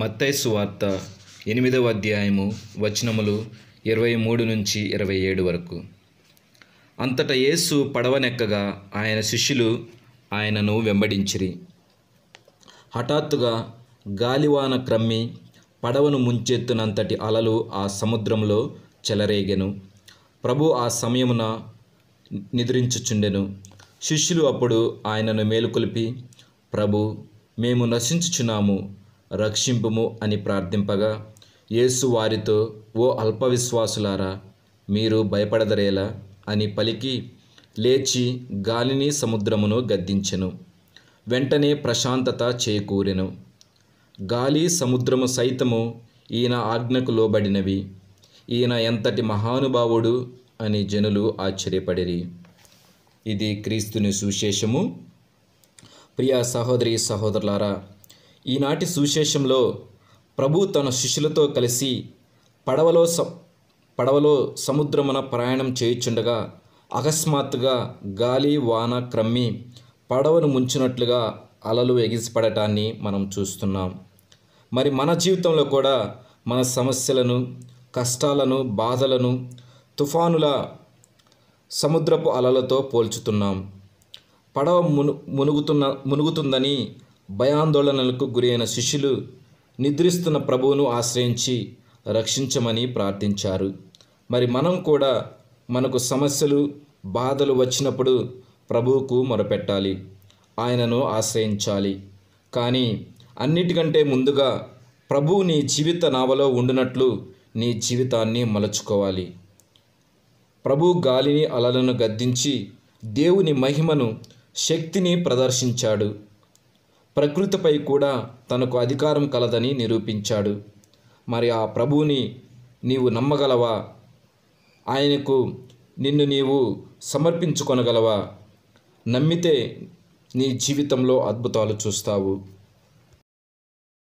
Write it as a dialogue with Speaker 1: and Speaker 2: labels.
Speaker 1: మత్తైసు వార్త ఎనిమిదవ అధ్యాయము వచనములు ఇరవై మూడు నుంచి ఇరవై ఏడు వరకు అంతటా యేసు పడవనెక్కగా ఆయన శిష్యులు ఆయనను వెంబడించిరి హఠాత్తుగా గాలివాన క్రమ్మి పడవను ముంచెత్తునంతటి అలలు ఆ సముద్రంలో చెలరేగెను ప్రభు ఆ సమయమున నిద్రించుచుండెను శిష్యులు అప్పుడు ఆయనను మేలుకొలిపి ప్రభు మేము నశించుచున్నాము రక్షింపుము అని ప్రార్థింపగా యేసు వారితో ఓ అల్పవిశ్వాసులారా మీరు భయపడదరేలా అని పలికి లేచి గాలిని సముద్రమును గద్దించెను వెంటనే ప్రశాంతత చేకూరెను గాలి సముద్రము సైతము ఈయన ఆజ్ఞకు లోబడినవి ఈయన ఎంతటి మహానుభావుడు అని జనులు ఆశ్చర్యపడిరి ఇది క్రీస్తుని సువిశేషము ప్రియ సహోదరి సహోదరులారా ఈనాటి సువిశేషంలో ప్రభు తన శిష్యులతో కలిసి పడవలో స పడవలో సముద్రమున ప్రయాణం చేయుచుండగా అకస్మాత్తుగా గాలి వాన క్రమ్మి పడవను ముంచినట్లుగా అలలు ఎగిసిపడటాన్ని మనం చూస్తున్నాం మరి మన జీవితంలో కూడా మన సమస్యలను కష్టాలను బాధలను తుఫానుల సముద్రపు అలలతో పోల్చుతున్నాం పడవ మును మునుగుతున్న మునుగుతుందని భయాందోళనలకు గురైన శిష్యులు నిద్రిస్తున్న ప్రభువును ఆశ్రయించి రక్షించమని ప్రార్థించారు మరి మనం కూడా మనకు సమస్యలు బాధలు వచ్చినప్పుడు ప్రభువుకు మొరపెట్టాలి ఆయనను ఆశ్రయించాలి కానీ అన్నిటికంటే ముందుగా ప్రభువు నీ జీవిత నావలో ఉండినట్లు నీ జీవితాన్ని మలచుకోవాలి ప్రభు గాలిని అలలను గద్దించి దేవుని మహిమను శక్తిని ప్రదర్శించాడు ప్రకృతిపై కూడా తనకు అధికారం కలదని నిరూపించాడు మరి ఆ ప్రభువుని నీవు నమ్మగలవా ఆయనకు నిన్ను నీవు సమర్పించుకొనగలవా నమ్మితే నీ జీవితంలో అద్భుతాలు చూస్తావు